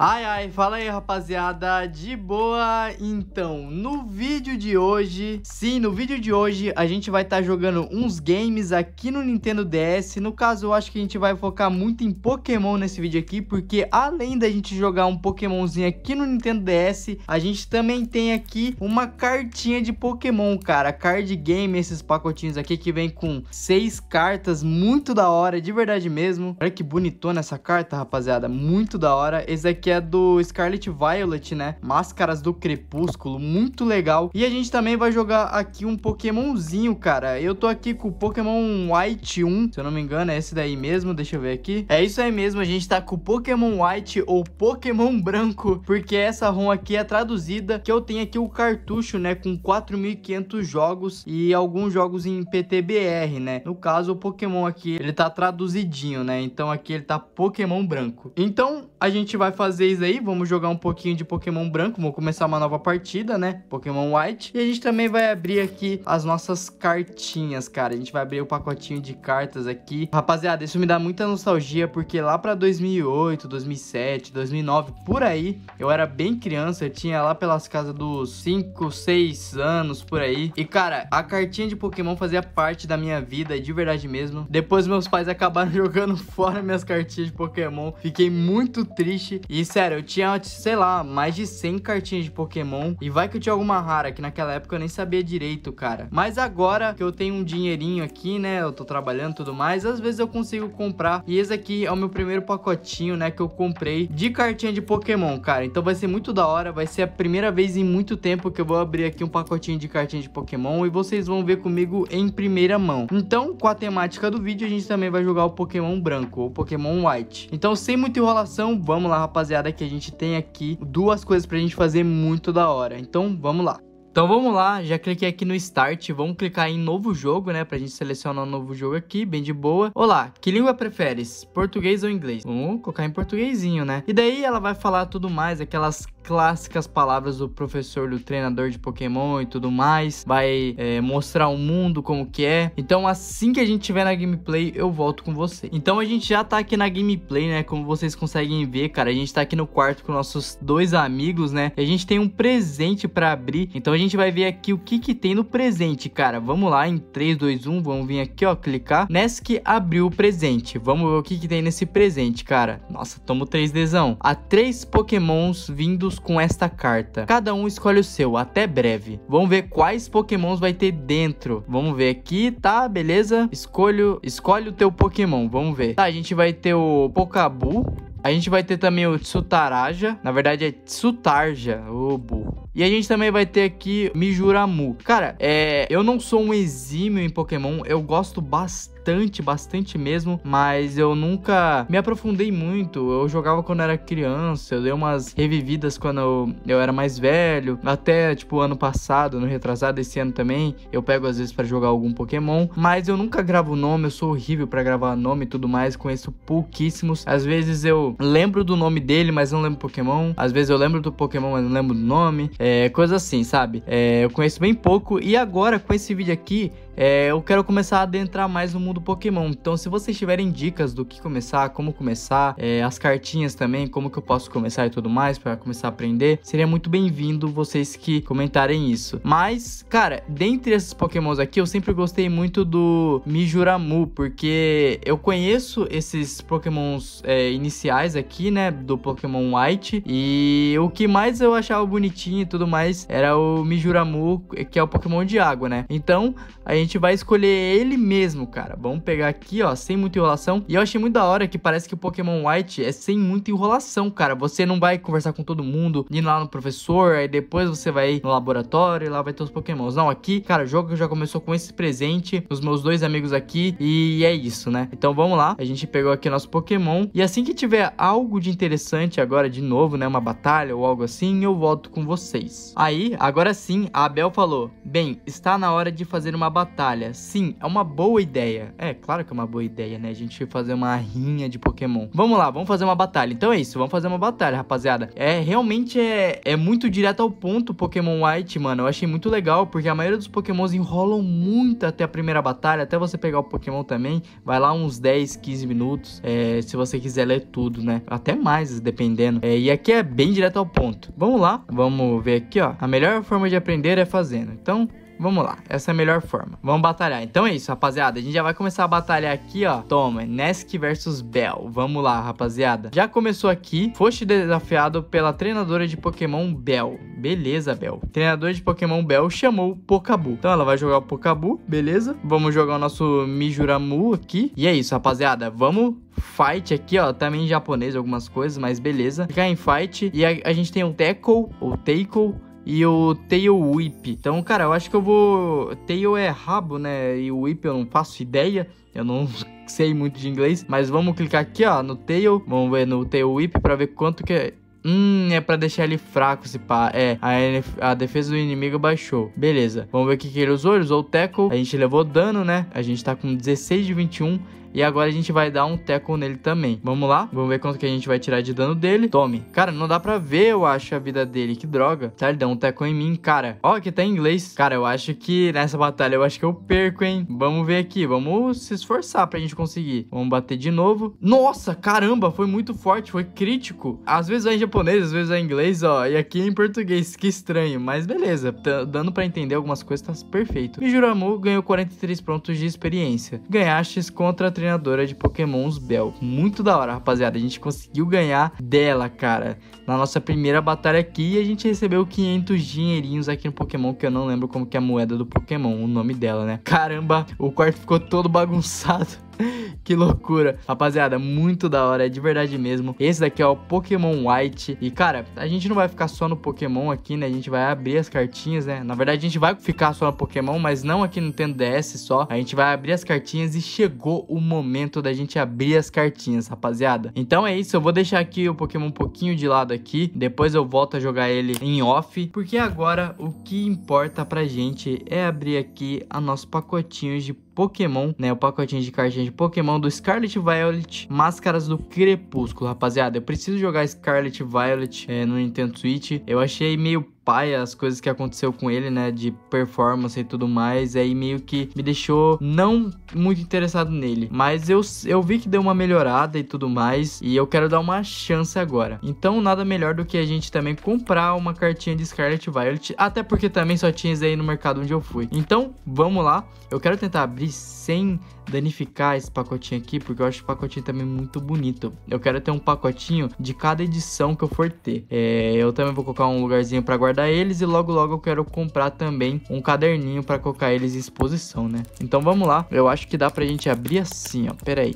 Ai ai, fala aí rapaziada, de boa? Então, no vídeo de hoje, sim, no vídeo de hoje a gente vai estar tá jogando uns games aqui no Nintendo DS, no caso eu acho que a gente vai focar muito em Pokémon nesse vídeo aqui, porque além da gente jogar um Pokémonzinho aqui no Nintendo DS, a gente também tem aqui uma cartinha de Pokémon, cara, card game, esses pacotinhos aqui que vem com seis cartas, muito da hora, de verdade mesmo, olha que bonitona essa carta rapaziada, muito da hora, esse aqui que é do Scarlet Violet, né? Máscaras do Crepúsculo, muito legal. E a gente também vai jogar aqui um Pokémonzinho, cara. Eu tô aqui com o Pokémon White 1, se eu não me engano, é esse daí mesmo, deixa eu ver aqui. É isso aí mesmo, a gente tá com o Pokémon White ou Pokémon Branco, porque essa ROM aqui é traduzida, que eu tenho aqui o cartucho, né, com 4.500 jogos e alguns jogos em PTBR, né? No caso, o Pokémon aqui, ele tá traduzidinho, né? Então aqui ele tá Pokémon Branco. Então, a gente vai fazer vocês aí, vamos jogar um pouquinho de Pokémon branco, vou começar uma nova partida, né? Pokémon White. E a gente também vai abrir aqui as nossas cartinhas, cara. A gente vai abrir o pacotinho de cartas aqui. Rapaziada, isso me dá muita nostalgia, porque lá pra 2008, 2007, 2009, por aí, eu era bem criança, eu tinha lá pelas casas dos 5, 6 anos, por aí. E, cara, a cartinha de Pokémon fazia parte da minha vida, de verdade mesmo. Depois meus pais acabaram jogando fora minhas cartinhas de Pokémon. Fiquei muito triste e sério, eu tinha, sei lá, mais de 100 cartinhas de Pokémon. E vai que eu tinha alguma rara, que naquela época eu nem sabia direito, cara. Mas agora que eu tenho um dinheirinho aqui, né? Eu tô trabalhando e tudo mais. Às vezes eu consigo comprar. E esse aqui é o meu primeiro pacotinho, né? Que eu comprei de cartinha de Pokémon, cara. Então vai ser muito da hora. Vai ser a primeira vez em muito tempo que eu vou abrir aqui um pacotinho de cartinha de Pokémon. E vocês vão ver comigo em primeira mão. Então, com a temática do vídeo, a gente também vai jogar o Pokémon branco ou Pokémon White. Então, sem muita enrolação, vamos lá, rapaziada rapaziada, que a gente tem aqui duas coisas pra gente fazer muito da hora. Então, vamos lá. Então vamos lá, já cliquei aqui no Start, vamos clicar em Novo Jogo, né, pra gente selecionar um novo jogo aqui, bem de boa. Olá, que língua preferes, português ou inglês? Vamos colocar em portuguesinho, né? E daí ela vai falar tudo mais, aquelas clássicas palavras do professor, do treinador de Pokémon e tudo mais. Vai é, mostrar o mundo como que é. Então assim que a gente tiver na gameplay, eu volto com você. Então a gente já tá aqui na gameplay, né? Como vocês conseguem ver, cara, a gente tá aqui no quarto com nossos dois amigos, né? E a gente tem um presente pra abrir. Então a gente vai ver aqui o que que tem no presente, cara. Vamos lá, em 3, 2, 1, vamos vir aqui, ó, clicar. Nesk abriu o presente. Vamos ver o que que tem nesse presente, cara. Nossa, tomo 3Dzão. Há três pokémons vindos com esta carta. Cada um escolhe o seu, até breve. Vamos ver quais Pokémons vai ter dentro. Vamos ver aqui, tá? Beleza? Escolho, escolhe o teu Pokémon, vamos ver. Tá, a gente vai ter o Pokabu. A gente vai ter também o Tsutaraja. Na verdade é Tsutarja, ô oh, burro. E a gente também vai ter aqui Mijuramu. Cara, é, eu não sou um exímio em Pokémon, eu gosto bastante, bastante mesmo, mas eu nunca me aprofundei muito. Eu jogava quando era criança, eu dei umas revividas quando eu, eu era mais velho, até tipo ano passado, no retrasado, esse ano também, eu pego às vezes para jogar algum Pokémon, mas eu nunca gravo nome, eu sou horrível para gravar nome e tudo mais, conheço pouquíssimos. Às vezes eu lembro do nome dele, mas não lembro Pokémon, às vezes eu lembro do Pokémon, mas não lembro do nome. É, é, coisa assim, sabe? É, eu conheço bem pouco e agora com esse vídeo aqui é, eu quero começar a adentrar mais no mundo Pokémon. Então, se vocês tiverem dicas do que começar, como começar, é, as cartinhas também, como que eu posso começar e tudo mais para começar a aprender, seria muito bem-vindo vocês que comentarem isso. Mas, cara, dentre esses Pokémons aqui, eu sempre gostei muito do Mijuramu, porque eu conheço esses Pokémons é, iniciais aqui, né, do Pokémon White, e o que mais eu achava bonitinho e tudo mais era o Mijuramu, que é o Pokémon de água, né? Então, a gente gente vai escolher ele mesmo, cara. Vamos pegar aqui, ó, sem muita enrolação. E eu achei muito da hora que parece que o Pokémon White é sem muita enrolação, cara. Você não vai conversar com todo mundo, ir lá no professor, aí depois você vai no laboratório e lá vai ter os Pokémons. Não, aqui, cara, o jogo já começou com esse presente, os meus dois amigos aqui, e é isso, né? Então vamos lá, a gente pegou aqui nosso Pokémon. E assim que tiver algo de interessante agora de novo, né, uma batalha ou algo assim, eu volto com vocês. Aí, agora sim, a Abel falou, bem, está na hora de fazer uma batalha batalha. Sim, é uma boa ideia. É, claro que é uma boa ideia, né? A gente fazer uma rinha de Pokémon. Vamos lá, vamos fazer uma batalha. Então é isso, vamos fazer uma batalha, rapaziada. É, realmente é, é muito direto ao ponto Pokémon White, mano. Eu achei muito legal, porque a maioria dos Pokémons enrolam muito até a primeira batalha, até você pegar o Pokémon também. Vai lá uns 10, 15 minutos, é, se você quiser ler tudo, né? Até mais, dependendo. É, e aqui é bem direto ao ponto. Vamos lá, vamos ver aqui, ó. A melhor forma de aprender é fazendo. Então, Vamos lá, essa é a melhor forma. Vamos batalhar. Então é isso, rapaziada. A gente já vai começar a batalhar aqui, ó. Toma, Nesk versus Bell. Vamos lá, rapaziada. Já começou aqui. Foste desafiado pela treinadora de Pokémon Bell. Beleza, Bell. Treinador de Pokémon Bell chamou o Pokabu. Então ela vai jogar o Pokabu, beleza? Vamos jogar o nosso Mijuramu aqui. E é isso, rapaziada. Vamos fight aqui, ó, também em japonês algumas coisas, mas beleza. Ficar em fight e a, a gente tem o Tackle, ou Tackle, e o Tail Whip. Então, cara, eu acho que eu vou. Tail é rabo, né? E o Whip eu não faço ideia. Eu não sei muito de inglês. Mas vamos clicar aqui, ó, no Tail. Vamos ver no Tail Whip pra ver quanto que é. Hum, é pra deixar ele fraco esse pá. É, a, a, defesa do inimigo baixou. Beleza. Vamos ver o que, que ele usou. Ele usou o Teco. A gente levou dano, né? A gente tá com 16 de 21. E agora a gente vai dar um teco nele também. Vamos lá? Vamos ver quanto que a gente vai tirar de dano dele. Tome. Cara, não dá pra ver, eu acho, a vida dele. Que droga. Tá, ele deu um teco em mim, cara. Ó, aqui tá em inglês. Cara, eu acho que nessa batalha eu acho que eu perco, hein? Vamos ver aqui. Vamos se esforçar pra gente conseguir. Vamos bater de novo. Nossa, caramba, foi muito forte, foi crítico. Às vezes vai é em japonês, às vezes vai é em inglês, ó. E aqui é em português, que estranho. Mas beleza, tá dando pra entender algumas coisas, tá perfeito. E Juramu ganhou 43 pontos de experiência. Ganhastes contra 39 treinadora de Pokémons Bell. Muito da hora, rapaziada. A gente conseguiu ganhar dela, cara. Na nossa primeira batalha aqui, e a gente recebeu 500 dinheirinhos aqui no Pokémon, que eu não lembro como que é a moeda do Pokémon, o nome dela, né? Caramba, o quarto ficou todo bagunçado. que loucura. Rapaziada, muito da hora, é de verdade mesmo. Esse daqui é o Pokémon White. E, cara, a gente não vai ficar só no Pokémon aqui, né? A gente vai abrir as cartinhas, né? Na verdade, a gente vai ficar só no Pokémon, mas não aqui no Nintendo DS só. A gente vai abrir as cartinhas e chegou o momento da gente abrir as cartinhas, rapaziada. Então é isso, eu vou deixar aqui o Pokémon um pouquinho de lado aqui. Depois eu volto a jogar ele em off. Porque agora o que importa pra gente é abrir aqui a nosso pacotinho de Pokémon, né? O pacotinho de cartinha de Pokémon do Scarlet Violet, Máscaras do Crepúsculo, rapaziada. Eu preciso jogar Scarlet Violet é, no Nintendo Switch. Eu achei meio as coisas que aconteceu com ele, né? De performance e tudo mais. aí meio que me deixou não muito interessado nele. Mas eu, eu vi que deu uma melhorada e tudo mais. E eu quero dar uma chance agora. Então, nada melhor do que a gente também comprar uma cartinha de Scarlet Violet. Até porque também só tinha isso aí no mercado onde eu fui. Então, vamos lá. Eu quero tentar abrir sem danificar esse pacotinho aqui, porque eu acho o pacotinho também muito bonito. Eu quero ter um pacotinho de cada edição que eu for ter. É, eu também vou colocar um lugarzinho para guardar guardar eles e logo logo eu quero comprar também um caderninho para colocar eles em exposição, né? Então vamos lá, eu acho que dá pra gente abrir assim, ó, pera aí.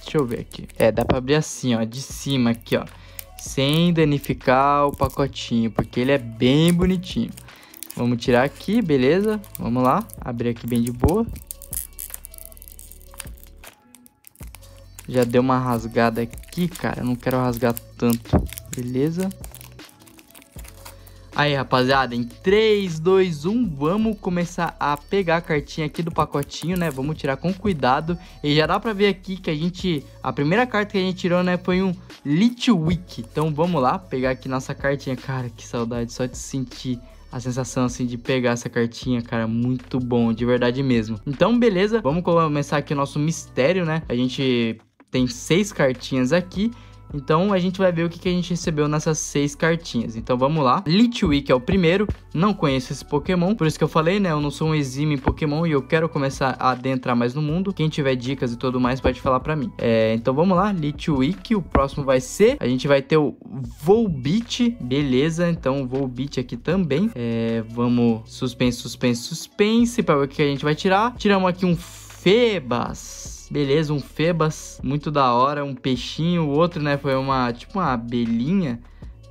Deixa eu ver aqui. É, dá pra abrir assim, ó, de cima aqui, ó. Sem danificar o pacotinho, porque ele é bem bonitinho. Vamos tirar aqui, beleza? Vamos lá, abrir aqui bem de boa. Já deu uma rasgada aqui, cara. Eu não quero rasgar tanto. Beleza? Aí, rapaziada, em 3, 2, 1, vamos começar a pegar a cartinha aqui do pacotinho, né? Vamos tirar com cuidado. E já dá pra ver aqui que a gente... A primeira carta que a gente tirou, né, foi um Litwick. Então, vamos lá pegar aqui nossa cartinha. Cara, que saudade só de sentir a sensação assim de pegar essa cartinha, cara, muito bom, de verdade mesmo. Então, beleza, vamos começar aqui o nosso mistério, né? A gente tem seis cartinhas aqui então a gente vai ver o que, que a gente recebeu nessas seis cartinhas. Então vamos lá. Litwick é o primeiro. Não conheço esse Pokémon, por isso que eu falei, né? Eu não sou um exime em Pokémon e eu quero começar a adentrar mais no mundo. Quem tiver dicas e tudo mais pode falar para mim. É, então vamos lá. Litwick, o próximo vai ser. A gente vai ter o Volbit. Beleza, então Volbit aqui também. É, vamos suspense, suspense, suspense para ver o que a gente vai tirar. Tiramos aqui um Febas. Beleza, um Febas, muito da hora, um peixinho, o outro, né, foi uma, tipo uma abelhinha.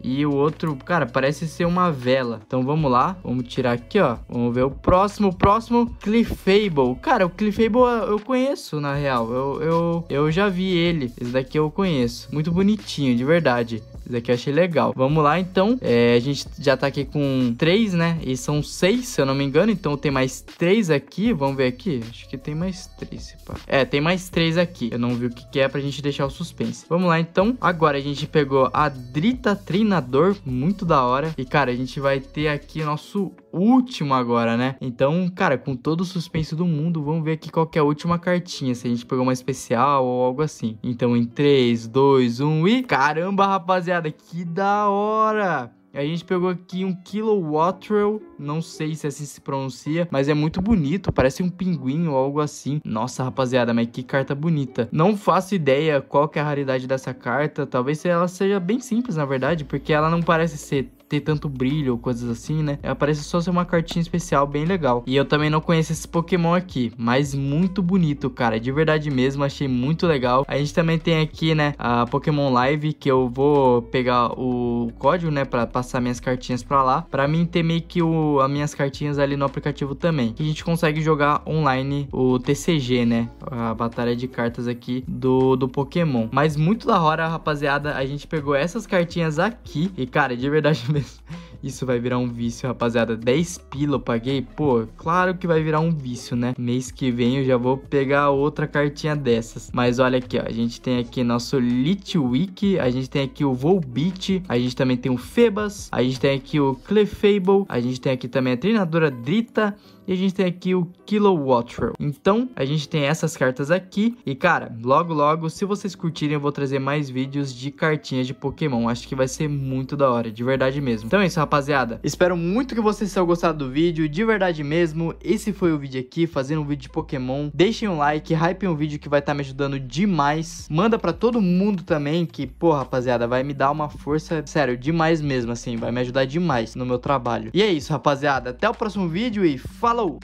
E o outro, cara, parece ser uma vela. Então vamos lá, vamos tirar aqui, ó. Vamos ver o próximo, o próximo Clefable. Cara, o Clefable eu conheço, na real. Eu, eu, eu já vi ele. Esse daqui eu conheço. Muito bonitinho, de verdade. Esse daqui eu achei legal. Vamos lá, então. É, a gente já tá aqui com três, né? E são seis, se eu não me engano. Então tem mais três aqui. Vamos ver aqui. Acho que tem mais três, pá. É, tem mais três aqui. Eu não vi o que, que é pra gente deixar o suspense. Vamos lá, então. Agora a gente pegou a Drita Trina dominador muito da hora. E, cara, a gente vai ter aqui nosso último agora, né? Então, cara, com todo o suspense do mundo, vamos ver aqui qual é a última cartinha, se a gente pegou uma especial ou algo assim. Então, em 3, 2, 1 e... Caramba, rapaziada, que da hora! a gente pegou aqui um Kilowattrel, não sei se assim se pronuncia, mas é muito bonito, parece um pinguim ou algo assim. Nossa, rapaziada, mas que carta bonita. Não faço ideia qual que é a raridade dessa carta, talvez ela seja bem simples, na verdade, porque ela não parece ser ter tanto brilho ou coisas assim, né? parece só ser uma cartinha especial bem legal. E eu também não conheço esse Pokémon aqui, mas muito bonito, cara. De verdade mesmo, achei muito legal. A gente também tem aqui, né, a Pokémon Live, que eu vou pegar o código, né, para passar minhas cartinhas para lá, para mim ter meio que o, as minhas cartinhas ali no aplicativo também. Que a gente consegue jogar online o TCG, né, a batalha de cartas aqui do, do Pokémon. Mas muito da hora, rapaziada, a gente pegou essas cartinhas aqui e, cara, de verdade mesmo, mesmo. Isso vai virar um vício, rapaziada. 10 pila eu paguei? Pô, claro que vai virar um vício, né? Mês que vem eu já vou pegar outra cartinha dessas. Mas olha aqui, ó. A gente tem aqui nosso Litwick. A gente tem aqui o volbit A gente também tem o Febas. A gente tem aqui o Clefable. A gente tem aqui também a treinadora Drita. E a gente tem aqui o Kilowattrail. Então, a gente tem essas cartas aqui. E, cara, logo, logo, se vocês curtirem, eu vou trazer mais vídeos de cartinhas de Pokémon. Acho que vai ser muito da hora, de verdade mesmo. Então é isso, rapaziada. Espero muito que vocês tenham gostado do vídeo, de verdade mesmo. Esse foi o vídeo aqui, fazendo um vídeo de Pokémon. Deixem um like, hypem um vídeo que vai estar tá me ajudando demais. Manda pra todo mundo também, que, pô, rapaziada, vai me dar uma força, sério, demais mesmo, assim. Vai me ajudar demais no meu trabalho. E é isso, rapaziada. Até o próximo vídeo e fala! Falou!